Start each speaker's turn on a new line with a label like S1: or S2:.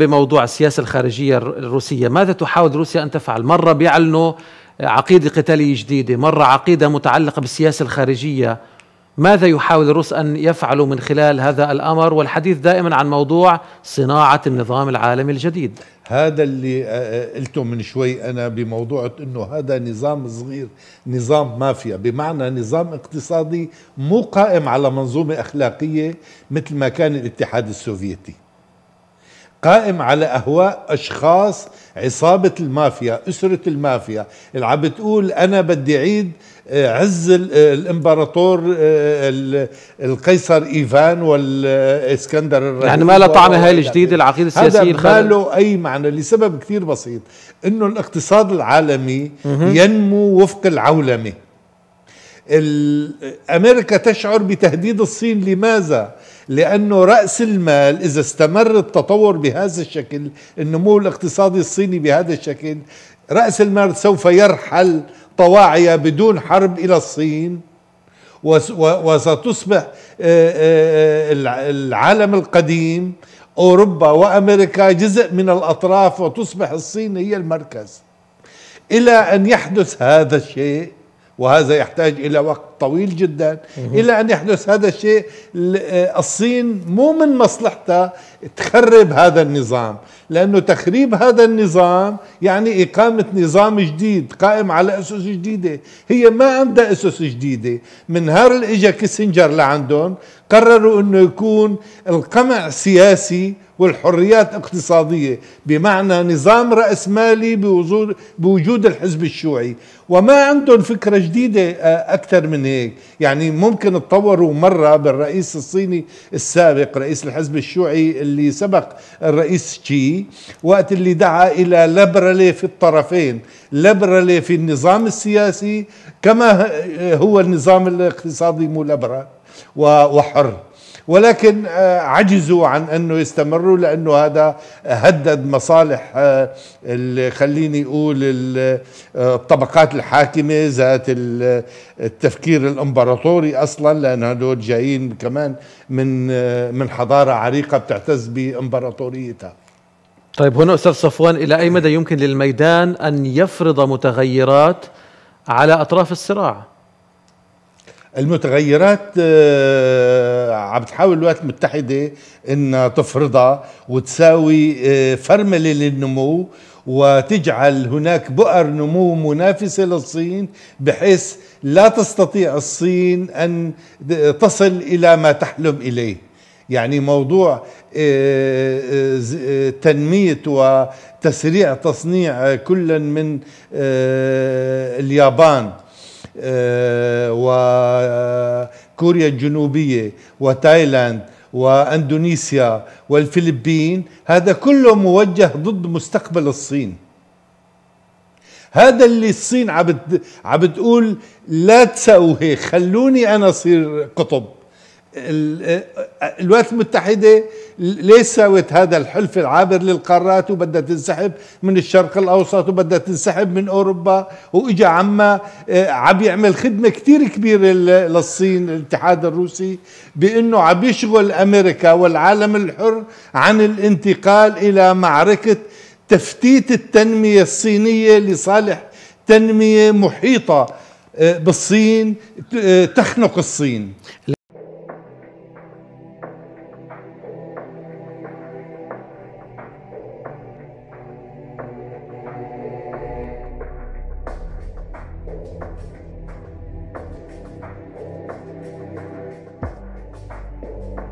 S1: بموضوع السياسة الخارجية الروسية ماذا تحاول روسيا أن تفعل مرة بيعلنوا عقيدة قتالية جديدة مرة عقيدة متعلقة بالسياسة الخارجية ماذا يحاول الروس أن يفعلوا من خلال هذا الأمر والحديث دائما عن موضوع صناعة النظام العالمي الجديد
S2: هذا اللي آه، آه، قلته من شوي أنا بموضوع أنه هذا نظام صغير نظام مافيا بمعنى نظام اقتصادي مو قائم على منظومة أخلاقية مثل ما كان الاتحاد السوفيتي قائم على اهواء اشخاص عصابه المافيا اسره المافيا اللي عم بتقول انا بدي عيد آه، عز آه، الامبراطور آه، القيصر ايفان والاسكندر الرئيسي يعني ما لها طعمه هاي يعني الجديده العقيده السياسيه هذا ما له اي معنى لسبب كثير بسيط انه الاقتصاد العالمي ينمو وفق العولمه امريكا تشعر بتهديد الصين لماذا لانه راس المال اذا استمر التطور بهذا الشكل النمو الاقتصادي الصيني بهذا الشكل راس المال سوف يرحل طواعية بدون حرب الى الصين وستصبح آه، آه، العالم القديم اوروبا وامريكا جزء من الاطراف وتصبح الصين هي المركز الى ان يحدث هذا الشيء وهذا يحتاج إلى وقت طويل جدا إلى أن يحدث هذا الشيء آه، الصين مو من مصلحتها تخرب هذا النظام لأنه تخريب هذا النظام يعني إقامة نظام جديد قائم على أسس جديدة هي ما عندها أسس جديدة من نهار اللي اجى كيسنجر لعندهم قرروا أنه يكون القمع سياسي والحريات اقتصادية بمعنى نظام رأس مالي بوجود الحزب الشيوعي وما عندهم فكرة جديدة آه، أكثر من هيك يعني ممكن تطوروا مرة بالرئيس الصيني السابق رئيس الحزب الشيوعي اللي سبق الرئيس تشي وقت اللي دعا إلى لبرلة في الطرفين لبرلة في النظام السياسي كما هو النظام الاقتصادي ملبرة وحر ولكن آه، عجزوا عن أنه يستمروا لأنه هذا هدد مصالح آه، خليني أقول آه، الطبقات الحاكمة ذات التفكير الإمبراطوري أصلا لأن هدول جايين كمان من من حضارة عريقة بتعتز بإمبراطوريتها
S1: طيب هنا أستاذ صفوان إلى أي مدى يمكن للميدان أن يفرض متغيرات على أطراف الصراع المتغيرات آه،
S2: عم تحاول الولايات المتحدة انها تفرضها وتساوي آه، فرملة للنمو وتجعل هناك بؤر نمو منافسة للصين بحيث لا تستطيع الصين أن تصل إلى ما تحلم إليه يعني موضوع آه، تنمية وتسريع تصنيع كل من اليابان آه، وكوريا الجنوبية وتايلاند واندونيسيا والفلبين هذا كله موجه ضد مستقبل الصين هذا اللي الصين عم بتقول لا تسوي هيك خلوني انا اصير قطب الولايات المتحدة ليش ساوت هذا الحلف العابر للقارات وبدها تنسحب من الشرق الأوسط وبدها تنسحب من أوروبا وإجا عما آه، عم يعمل خدمة كثير كبيرة للصين الاتحاد الروسي بأنه عم يشغل أمريكا والعالم الحر عن الانتقال إلى معركة تفتيت التنمية الصينية لصالح تنمية محيطة آه، بالصين آه، تخنق الصين